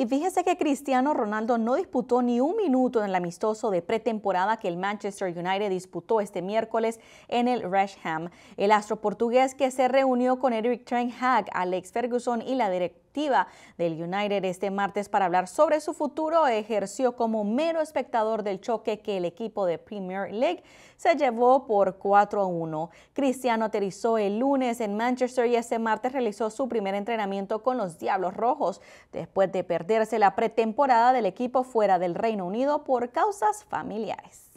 Y fíjese que Cristiano Ronaldo no disputó ni un minuto en el amistoso de pretemporada que el Manchester United disputó este miércoles en el Resham. El astro portugués que se reunió con Eric Ten Hag, Alex Ferguson y la directora del United este martes para hablar sobre su futuro, ejerció como mero espectador del choque que el equipo de Premier League se llevó por 4 a 1. Cristiano aterrizó el lunes en Manchester y este martes realizó su primer entrenamiento con los Diablos Rojos, después de perderse la pretemporada del equipo fuera del Reino Unido por causas familiares.